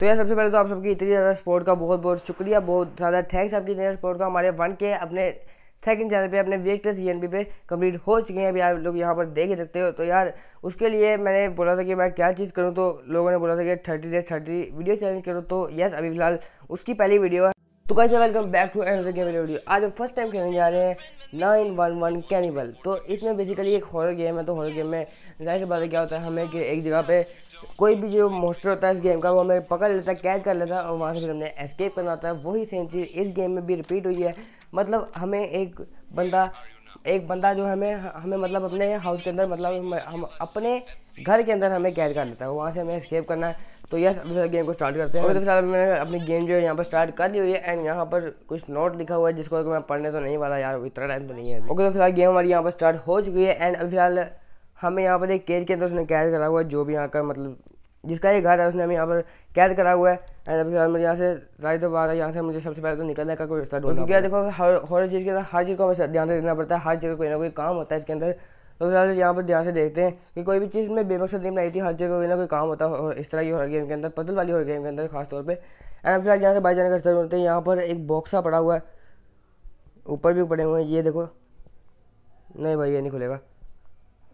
तो यार सबसे पहले तो आप सबकी इतनी ज़्यादा सपोर्ट का बहुत बहुत शुक्रिया बहुत ज़्यादा थैंक्स आपकी इतनी सपोर्ट का हमारे वन के अपने सेकंड चैनल पे अपने वेक्टर सी एन पे कंप्लीट हो चुके हैं अभी आप लोग यहाँ पर देख ही सकते हो तो यार उसके लिए मैंने बोला था कि मैं क्या चीज़ करूँ तो लोगों ने बोला था कि thirty days thirty video challenge करो तो यस अभी फिलहाल उसकी पहली वीडियो है तो कैसे welcome back to end game video आज हम फर्स्ट टाइम खेलने जा रहे हैं नाइन वन वन कैनिबल तो इसमें बेसिकली एक हॉरर गेम है तो हॉरर गेम में जाहिर सी बात है क्या होता है हमें कि एक जगह पे कोई भी जो मोस्टर होता है इस गेम का वो हमें पकड़ लेता है कैद कर लेता है और वहाँ से फिर हमने एस्केप करना होता है वही सेम चीज़ इस गेम में भी रिपीट हुई है मतलब हमें एक बंदा एक बंदा जो हमें हमें मतलब अपने हाउस के अंदर मतलब हम अपने घर के अंदर हमें कैद कर लेता है वहाँ से हमें एस्केप करना है तो यस अभी फिलहाल गेम को स्टार्ट करते हैं तो फिलहाल मैंने अपनी गेम जो है यहाँ पर स्टार्ट कर ली हुई है एंड यहाँ पर कुछ नोट लिखा हुआ है जिसको मैं पढ़ने तो नहीं वाला यार इतना टाइम तो नहीं है ओके तो फिलहाल गेम हमारी यहाँ पर स्टार्ट हो चुकी है एंड अभी फिलहाल हमें यहाँ पर एक केज के अंदर उसने कैद करा हुआ है जो भी यहाँ का मतलब जिसका ये घर है उसने हमें यहाँ पर कैद करा हुआ है एंड अभी फिलहाल मुझे यहाँ से राय तो बात है यहाँ से मुझे सबसे पहले तो निकलने का कोई रास्ता ढूंढना क्योंकि देखो हर हर चीज़ के अंदर हर चीज़ को हमें ध्यान से देना पड़ता है हर चीज़ का कोई ना कोई काम होता है इसके अंदर तो फिलहाल यहाँ पर ध्यान से देखते हैं कि कोई भी चीज़ में बेमकसद नहीं बनाई थी हर जगह कोई ना कोई काम होता हो इस तरह की हर गेम के अंदर पतल वाली हर गेम के अंदर खासतौर पर एंड फिलहाल यहाँ से बाई जाने का स्तर होते हैं यहाँ पर एक बॉक्सा पड़ा हुआ है ऊपर भी पड़े हुए हैं ये देखो नहीं भाई ये नहीं खुलेगा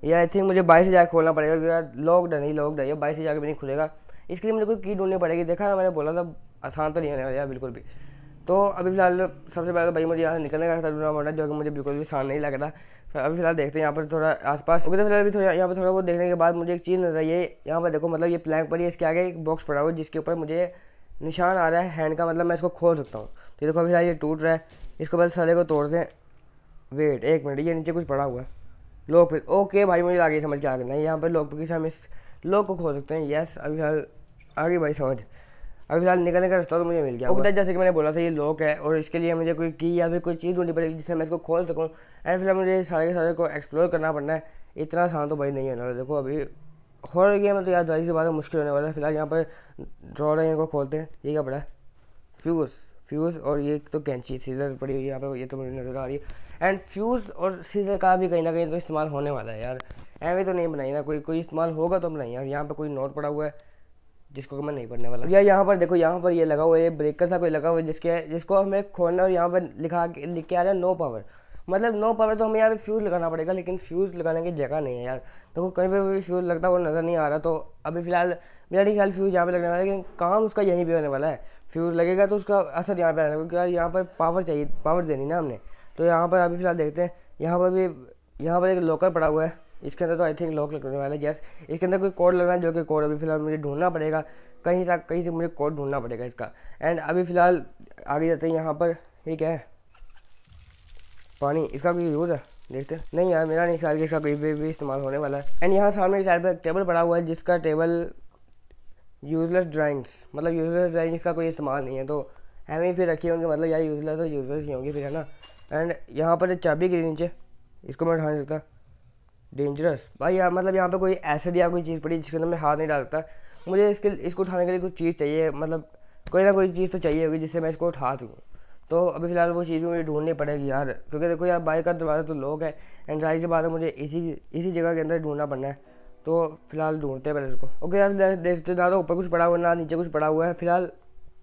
ये आई थिंक मुझे बाईस हज़ार खोलना पड़ेगा क्योंकि लॉकडाउन नहीं लॉकडाउन ये बाईस हज़ार भी नहीं खुलेगा इसके लिए मुझे कोई की ढूंढनी पड़ेगी देखा मैंने बोला था आसान तो नहीं होने वाला यार बिल्कुल भी तो अभी फ़िलहाल सबसे पहले तो भाई मुझे यहाँ से निकलने का था पड़ा जो कि मुझे बिल्कुल भी आसान नहीं लग रहा अभी फिलहाल देखते हैं यहाँ पर थोड़ा आसपास पास तो फिलहाल अभी थोड़ा यहाँ पर थोड़ा बहुत देखने के बाद मुझे एक चीज़ नजर आई है यहाँ पर देखो मतलब ये प्लैंक पर ही इसके आगे एक बॉक्स पड़ा हुआ है जिसके ऊपर मुझे निशान आ रहा है हैंड का मतलब मैं इसको खोल सकता हूँ तो देखो अभी फिलहाल ये टूट रहा है इसको पहले सड़े को तोड़ दें वेट एक मिनट ये नीचे कुछ पड़ा हुआ है लोग पे ओके भाई मुझे आगे समझ के आ गया यहाँ पर लोग पे हम इस लोग को खोल सकते हैं यस अभी फिलहाल आगे भाई समझ अभी फिलहाल निकलने का रास्ता तो मुझे मिल गया ओके जैसे कि मैंने बोला था ये लॉक है और इसके लिए मुझे कोई की या फिर कोई चीज़ ढूंढनी पड़ेगी जिससे मैं इसको खोल सकूँ एंड फिलहाल मुझे सारे के सारे को एक्सप्लोर करना पड़ना है इतना आसान तो भाई नहीं है ना देखो अभी खोल रही है तो यार जारी से बात है मुश्किल होने वाला है फिलहाल यहाँ पर ड्रॉ रहे हैं इनको खोलते हैं ये क्या पड़ा है फ्यूज़ फ्यूज़ और ये तो कैंची सीज़र पड़ी हुई है यहाँ पर ये तो मुझे नज़र आ रही है एंड फ्यूज़ और सीज़र का भी कहीं ना कहीं तो इस्तेमाल होने वाला है यार एवं तो नहीं बनाई ना कोई कोई इस्तेमाल होगा तो बनाई यार यहाँ पर कोई नोट पड़ा हुआ है जिसको मैं नहीं पढ़ने वाला या यहाँ पर देखो यहाँ पर ये यह लगा हुआ है ब्रेकर सा कोई लगा हुआ है जिसके जिसको हमें खोलना और यहाँ पर लिखा लिख के आ रहा है नो पावर मतलब नो पावर तो हमें यहाँ पे फ्यूज़ लगाना पड़ेगा लेकिन फ्यूज़ लगाने की जगह नहीं है यार देखो कहीं पर भी फ्यूज़ लगता हुआ नज़र नहीं आ रहा तो अभी फ़िलहाल मेरा नहीं ख्याल फ्यूज़ यहाँ पर लगने वाला है लेकिन काम उसका यहीं पर होने वाला है फ्यूज़ लगेगा तो उसका असर यहाँ पर आने क्योंकि यार यहाँ पर पावर चाहिए पावर देनी ना हमने तो यहाँ पर अभी फ़िलहाल देखते हैं यहाँ पर भी यहाँ पर एक लॉकर पड़ा हुआ है इसके अंदर तो आई थिंक लॉक लगने वाला है गैस इसके अंदर कोई कोड लगना है जो कि कोड अभी फिलहाल मुझे ढूंढना पड़ेगा कहीं से कहीं से मुझे कोड ढूंढना पड़ेगा इसका एंड अभी फिलहाल आगे जाते हैं यहाँ पर ठीक है पानी इसका कोई यूज़ है देखते नहीं यार मेरा नहीं ख्याल कि इसका कोई भी, इस्तेमाल होने वाला है एंड यहाँ सामने की साइड पर एक टेबल पड़ा हुआ है जिसका टेबल यूज़लेस ड्राइंग्स मतलब यूज़लेस ड्राइंग्स का कोई इस्तेमाल नहीं है तो हमें फिर रखी होंगे मतलब यार यूज़लेस तो यूज़लेस ही होंगी फिर है ना एंड यहाँ पर चाबी गिरी नीचे इसको मैं उठा नहीं सकता डेंजरस भाई यार मतलब यहाँ पे कोई एसिड या कोई चीज़ पड़ी जिसके अंदर मैं हाथ नहीं डालता मुझे इसके इसको उठाने के लिए कुछ चीज़ चाहिए मतलब कोई ना कोई चीज़ तो चाहिए होगी जिससे मैं इसको उठा सकूँ तो अभी फ़िलहाल वो चीज़ भी मुझे ढूंढनी पड़ेगी यार क्योंकि देखो यार बाइक का दरवाज़ा तो लोग है एंड जाहिर से बात है मुझे इसी इसी जगह के अंदर ढूंढना पड़ना है तो फिलहाल ढूंढते हैं पहले उसको ओके यार देखते ना तो ऊपर कुछ पड़ा हुआ ना नीचे कुछ पड़ा हुआ है फिलहाल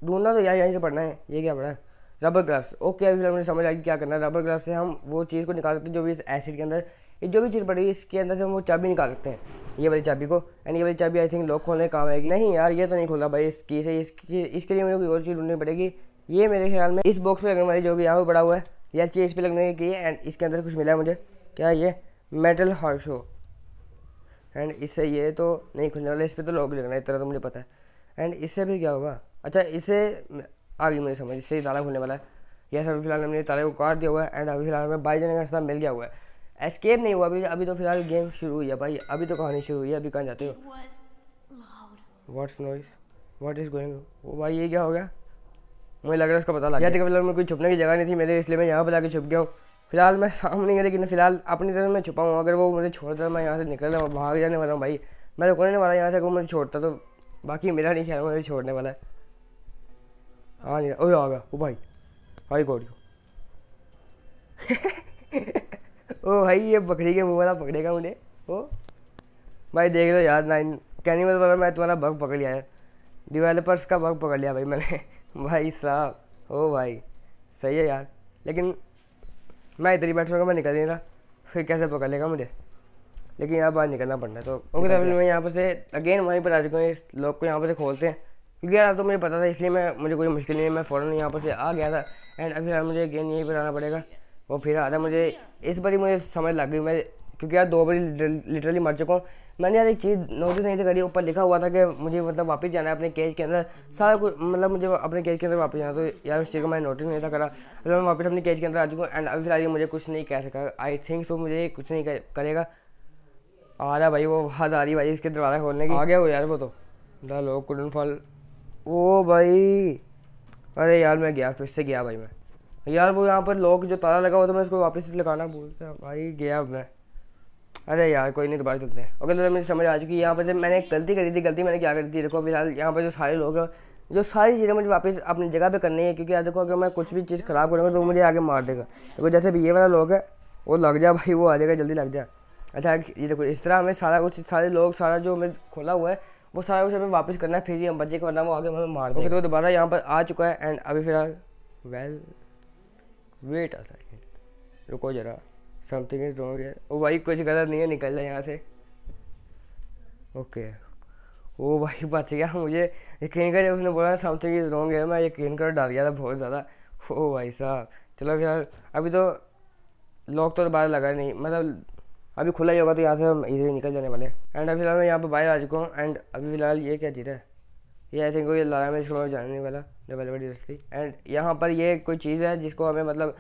ढूंढना तो यार यहीं से पड़ना है ये क्या पड़ा है रबर ग्लास ओके अभी हमने समझ आएगी क्या करना है रबर ग्लास से हम वो चीज़ को निकाल सकते हैं जो भी इस एसिड के अंदर ये जो भी चीज़ पड़ी इसके अंदर से हम वो चाबी निकाल सकते हैं ये वाली चाबी को एंड ये वाली चाबी आई थिंक लॉक खोलने काम आएगी नहीं यार ये तो नहीं खोला भाई इसकी से इसकी इसके लिए मुझे कोई और चीज़ ढूंढनी पड़ेगी ये मेरे ख्याल में इस बॉक्स में लगने वाली जो कि यहाँ पर पड़ा हुआ है या चीज़ इस पर लगने की है एंड इसके अंदर कुछ मिला है मुझे क्या ये मेटल हार्शो एंड इससे ये तो नहीं खुलने वाला इस पर तो लॉक लगना इतना तो मुझे पता है एंड इससे भी क्या होगा अच्छा इसे आ गई मेरी समझ से ही ताला खुलने वाला है यस सब फिलहाल हमने ताले को काट दिया हुआ है एंड अभी फिलहाल हमें बाई जाने का रास्ता मिल गया हुआ है एस्केप नहीं हुआ अभी अभी तो फिलहाल गेम शुरू हुई है भाई अभी तो कहानी शुरू हुई है अभी कहाँ जाते हो what's noise what is going वो भाई ये क्या हो गया मुझे लग रहा है उसको पता लग गया फिलहाल में कोई छुपने की जगह नहीं थी मेरे इसलिए मैं यहाँ पर जाकर छुप गया हूँ फिलहाल मैं सामने गया लेकिन फिलहाल अपनी तरफ मैं छुपा हूँ अगर वो मुझे छोड़ता मैं यहाँ से निकल रहा हूँ भाग जाने वाला हूँ भाई मैं रुकने वाला यहाँ से अगर मुझे छोड़ता तो बाकी मेरा नहीं ख्याल मुझे छोड़ने वाला है हाँ नहीं ओए आ गया ओ भाई भाई गॉड ओ भाई ये बकरी के मुँह वाला पकड़ेगा मुझे ओ भाई देख लो यार नाइन कैनिमल वाला मैं तुम्हारा बग पकड़ लिया है डिवेलपर्स का बग पकड़ लिया भाई मैंने भाई साहब ओ भाई सही है यार लेकिन मैं इधर ही बैठूँगा मैं निकल नहीं रहा फिर कैसे पकड़ लेगा मुझे लेकिन यहाँ बाहर निकलना पड़ना है तो ओके मैं यहाँ पर से अगेन वहीं पर आ चुका हूँ इस लोग को यहाँ पर से खोलते हैं क्योंकि यार तो मुझे पता था इसलिए मैं मुझे कोई मुश्किल नहीं है मैं फ़ौरन यहाँ पर से आ गया था एंड अभी यार मुझे गेंद यहीं पर आना पड़ेगा वो फिर आ आधा मुझे इस बारी मुझे समझ लग गई मैं क्योंकि यार दो बजे लिटरली मर चुका हूँ मैंने यार एक चीज़ नोटिस नहीं थी करी ऊपर लिखा हुआ था कि मुझे मतलब वापस जाना है अपने केज के अंदर सारा कुछ मतलब मुझे अपने केज के अंदर वापस जाना तो यार उस चीज़ का मैंने नोटिस नहीं था करा फिर मैं वापस अपने केज के अंदर आ चुका एंड अभी फिलहाल ये मुझे कुछ नहीं कह सका आई थिंक सो मुझे कुछ नहीं करेगा आ रहा भाई वो आवाज़ आ रही भाई इसके दरवाज़ा खोलने की आ गया वो यार वो तो द लोग कुडन फॉल ओ भाई अरे यार मैं गया फिर से गया भाई मैं यार वो यहाँ पर लॉक जो ताला लगा हुआ था मैं इसको वापस लगाना भूल गया भाई गया मैं अरे यार कोई नहीं दोबारा चलते हैं ओके तो मुझे समझ आ चुकी है यहाँ पर जब मैंने एक गलती करी थी गलती मैंने क्या करी थी देखो फिलहाल यहाँ पर जो सारे लोग हैं जो सारी चीज़ें मुझे वापस अपनी जगह पे करनी है क्योंकि यार देखो अगर मैं कुछ भी चीज़ ख़राब करूँगा तो वो मुझे आगे मार देगा देखो जैसे भी ये वाला लोग है वो लग जाए भाई वो आ जाएगा जल्दी लग जाए अच्छा ये देखो इस तरह हमें सारा कुछ सारे लोग सारा जो हमें खोला हुआ है वो सारा कुछ हमें वापस करना है फिर ही हम बचे वरना वो आगे हमें मार देंगे तो दोबारा यहाँ पर आ चुका है एंड अभी फिलहाल वेल वेट आ सेकेंड रुको जरा समथिंग इज रॉन्ग यार ओ भाई कुछ गलत नहीं है निकल जाए यहाँ से ओके okay. वो भाई बच गया मुझे यकीन कर जब उसने बोला समथिंग इज रॉन्ग है मैं यकीन कर डर गया था बहुत ज़्यादा ओ भाई साहब चलो फिलहाल अभी तो लॉक तो दोबारा लगा नहीं मतलब अभी खुला ही होगा तो यहाँ से हम इधर निकल जाने वाले एंड अभी फिलहाल मैं यहाँ पर बाहर आ चुका हूँ एंड अभी फिलहाल ये क्या चीज़ है ये आई थिंक ये लारा में इसको मैं जानने वाला डेवलपमेंट इंडस्ट्री एंड यहाँ पर ये कोई चीज़ है जिसको हमें मतलब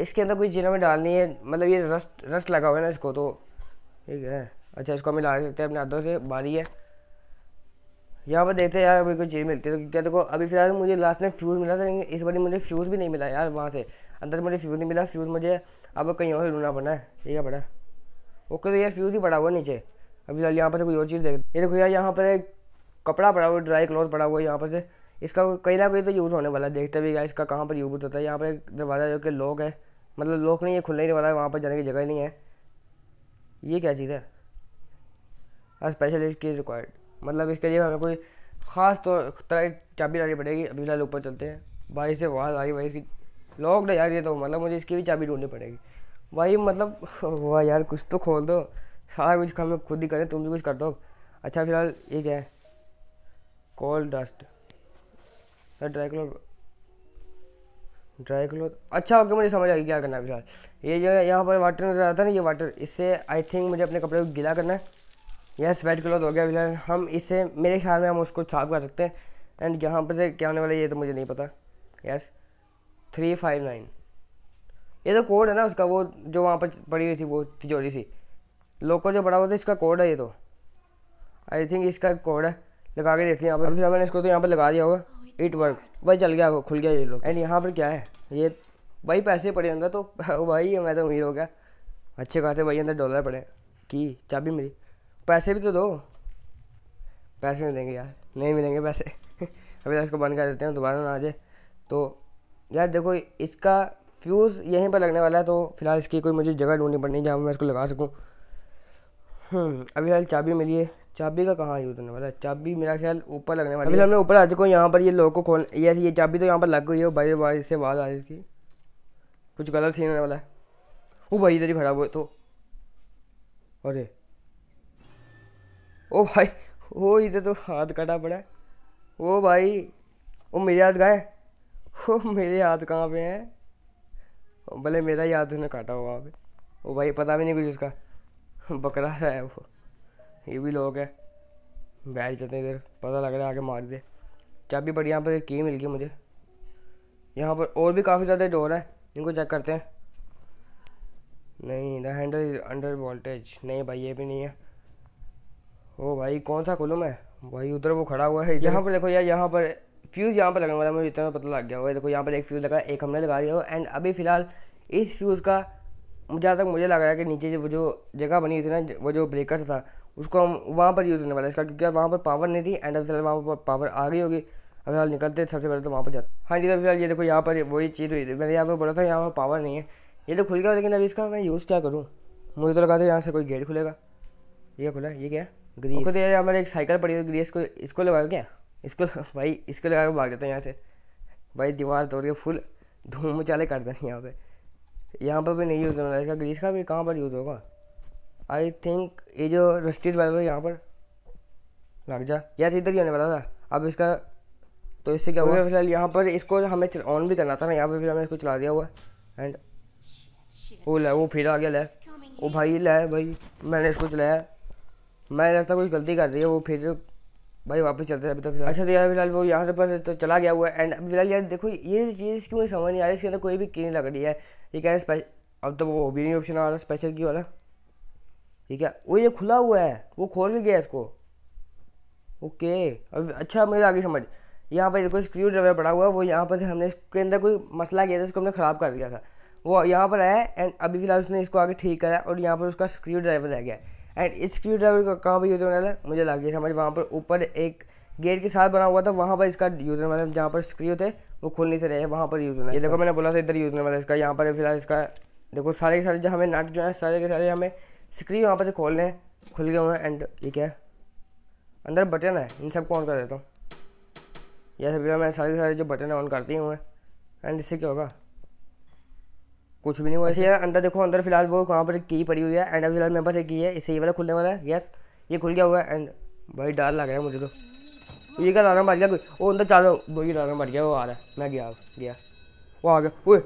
इसके अंदर कोई चीज़ हमें डालनी है मतलब ये रस्ट रस्ट लगा हुआ है ना इसको तो ठीक है अच्छा इसको हमें ला सकते हैं अपने हाथों से बारी है यहाँ पर देखते हैं यार अभी कोई चीज़ मिलती है तो क्या देखो अभी फिलहाल मुझे लास्ट में फ्यूज़ मिला था लेकिन इस बार मुझे फ्यूज़ भी नहीं मिला यार वहाँ से अंदर मुझे फ्यूज़ नहीं मिला फ्यूज़ मुझे अब कहीं और ढूंढना पड़ना है ठीक है पड़ा ओके तो ये फ्यूज़ ही पड़ा हुआ नीचे अभी फिलहाल यहाँ पर कोई और चीज़ देख ये देखो यार यहाँ पर एक कपड़ा पड़ा हुआ ड्राई क्लॉथ पड़ा हुआ है यहाँ पर से इसका कहीं ना कहीं तो यूज़ होने वाला है देखते भी इसका कहाँ पर यूज़ होता है यहाँ पर एक दरवाज़ा जो कि लॉक है मतलब लॉक नहीं है खुलने नहीं वाला है वहाँ पर जाने की जगह नहीं है ये क्या चीज़ है स्पेशल इसकी रिक्वायर्ड मतलब इसके लिए हमें कोई ख़ास तो तरह की चाबी लानी पड़ेगी अभी फिलहाल ऊपर चलते हैं बारिश से वहाँ आ रही भाई इसकी लॉकड है यार ये तो मतलब मुझे इसकी भी चाबी ढूंढनी पड़ेगी भाई मतलब वाह यार कुछ तो खोल दो सारा कुछ हम लोग खुद ही करें तुम भी कुछ कर दो अच्छा फिलहाल ये क्या है call dust dry cloth dry cloth अच्छा ओके मुझे समझ आ गया क्या करना है फिलहाल ये जो है यहाँ पर वाटर नजर आता है ना ये वाटर इससे आई थिंक मुझे अपने कपड़े को गीला करना है यह स्वेट क्लॉथ हो गया फिलहाल हम इससे मेरे ख्याल में हम उसको साफ कर सकते हैं एंड यहाँ पर से क्या होने वाला है ये तो मुझे नहीं पता यस थ्री फाइव नाइन ये तो कोड है ना उसका वो जो वहाँ पर पड़ी हुई थी वो तिजोरी सी लोको जो पड़ा हुआ था इसका कोड है ये तो आई थिंक इसका कोड है लगा के देखते हैं यहाँ पर फिर अगर इसको तो यहाँ पर लगा दिया होगा इट वर्क भाई चल गया वो खुल गया ये लोग एंड यहाँ पर क्या है ये भाई पैसे पड़े अंदर तो भाई मैं तो उम्मीद हो गया अच्छे खासे भाई अंदर डॉलर पड़े की चाबी मिली पैसे भी तो दो पैसे नहीं देंगे यार नहीं मिलेंगे पैसे अभी तो इसको बंद कर देते हैं दोबारा ना आ जाए तो यार देखो इसका फ्यूज़ यहीं पर लगने वाला है तो फिलहाल इसकी कोई मुझे जगह ढूंढनी पड़नी जहाँ मैं इसको लगा सकूँ हम्म, अभी फिलहाल चाबी मिली है चाबी का कहाँ यूज़ होने वाला है चाबी मेरा ख्याल ऊपर लगने वाला है हमने ऊपर आ चुके यहाँ पर ये लोग को खोल ये ये चाबी तो यहाँ पर लग गई है भाई भाई इससे आवाज़ आ रही इसकी कुछ गलत सीन होने वाला है वो भाई इधर ही खराब हुए तो अरे ओ भाई वो इधर तो हाथ कटा पड़ा है वो भाई वो मेरे हाथ कहाँ है वो मेरे हाथ कहाँ पे हैं भले मेरा ही हाथ उसने काटा हुआ वहाँ पे वो भाई पता भी नहीं कुछ उसका बकरा सा है वो ये भी लोग है बैठ जाते हैं इधर पता लग रहा है आगे मार दे चाबी बड़ी यहाँ पर की मिल गई मुझे यहाँ पर और भी काफ़ी ज़्यादा डोर है इनको चेक करते हैं नहीं the handle is under voltage नहीं भाई ये भी नहीं है ओ भाई कौन सा खोलूँ मैं भाई उधर वो खड़ा हुआ है यहाँ पर देखो यार यहाँ पर फ्यूज़ यहाँ पर लगने वाला है मुझे इतना तो पता लग गया है देखो यहाँ पर एक फ्यूज़ लगा एक हमने लगा दिया हो एंड अभी फ़िलहाल इस फ्यूज़ का जहाँ तक मुझे लग रहा है कि नीचे वो जो जगह बनी हुई थी ना वो जो ब्रेकर्स था उसको हम वहाँ पर यूज़ होने वाला इसका क्योंकि वहाँ पर पावर नहीं थी एंड अभी फिलहाल वहाँ पर पावर आ गई होगी अब फिलहाल निकलते सबसे पहले तो वहाँ पर जाते हाँ जी तो फिलहाल ये देखो यहाँ पर वही चीज़ हुई थी मैंने यहाँ पर बोला था यहाँ पर पावर नहीं है ये तो खुल गया लेकिन अभी इसका मैं यूज़ क्या करूँ मुझे तो लगा था यहाँ से कोई गेट खुलेगा ये खुला ये क्या ग्रीस देखो तो यार हमारे एक साइकिल पड़ी हुई ग्रीस को इसको लगाओ क्या इसको भाई इसको लगा के भाग जाते हैं यहाँ से भाई दीवार तोड़ के फुल धूम मचाले कर देना यहाँ पे यहाँ पर भी नहीं यूज़ होना इसका ग्रीस का भी कहाँ पर यूज़ होगा आई थिंक ये जो रस्टेड वाला है यहाँ पर लग जा यार इधर ही तो होने वाला था अब इसका तो इससे क्या तो हुआ फिलहाल यहाँ पर इसको हमें ऑन भी करना था ना यहाँ पर फिर हमें इसको चला दिया हुआ एंड वो ले वो फिर आ गया ले वो भाई लै भाई मैंने इसको चलाया मैं लगता कुछ गलती कर रही है वो फिर भाई वापस चलते हैं अभी तक अच्छा तो यार फिलहाल वो यहाँ से पर तो चला गया हुआ है एंड अभी फिलहाल यार देखो ये चीज़ इसकी मुझे समझ नहीं आ रही इसके अंदर कोई भी की नहीं लग रही है ये क्या है स्पेशल अब तो वो भी नहीं ऑप्शन आ रहा स्पेशल की वाला ठीक है वो ये खुला हुआ है वो खोल के गया इसको ओके अब अच्छा मेरे आगे समझ यहाँ पर देखो स्क्रू ड्राइवर पड़ा हुआ है वो यहाँ पर हमने इसके अंदर कोई मसला किया था इसको हमने ख़राब कर दिया था वो यहाँ पर आया एंड अभी फिलहाल उसने इसको आगे ठीक करा और यहाँ पर उसका स्क्रू ड्राइवर रह गया है एंड इस स्क्रू ड्राइवर का कहाँ पर यूज़ होने वाला है मुझे गया समझ वहाँ पर ऊपर एक गेट के साथ बना हुआ था वहाँ पर इसका यूज़र मतलब जहाँ पर स्क्रू थे वो खुल नहीं से रहे वहाँ पर यूज़ होना है देखो मैंने बोला था इधर यूज़ होने वाला इसका यहाँ पर फिलहाल इसका देखो सारे के सारे जो हमें नट जो है सारे के सारे हमें स्क्रू यहाँ पर से खोलने खुल गए हुए हैं एंड ये क्या है अंदर बटन है इन सबको ऑन कर देता हूँ यह सभी मैं सारे के सारे जो बटन है ऑन करती हूँ एंड इससे क्या होगा कुछ भी नहीं हुआ ऐसे यार अंदर देखो अंदर फिलहाल वो वहाँ पर की पड़ी हुई है एंड अभी फिलहाल मेरे पास एक की है इससे ये वाला खुलने वाला है यस ये खुल गया हुआ है एंड भाई डर लग रहा है मुझे तो ये क्या लाना मर गया कोई वो अंदर चालो वही लाना मर गया वो आ रहा है मैं गया गया वो आ गया वो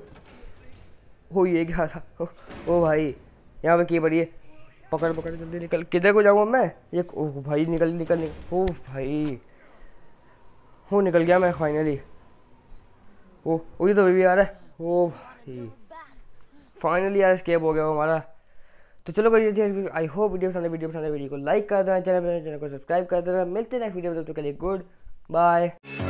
हो ये क्या था ओ भाई यहाँ पर की पड़ी है पकड़ पकड़ जल्दी निकल किधर को जाऊँगा मैं ये ओह भाई निकल निकल निकल ओ भाई हो निकल गया मैं फाइनली ओ वही तो भी आ रहा है ओ भाई फाइनली यार स्केप हो गया हमारा तो चलो कर आई होप वीडियो पसंद वीडियो पसंद वीडियो को लाइक कर देना चैनल तो चैनल को सब्सक्राइब कर देना मिलते हैं नेक्स्ट वीडियो में तब तक के लिए गुड बाय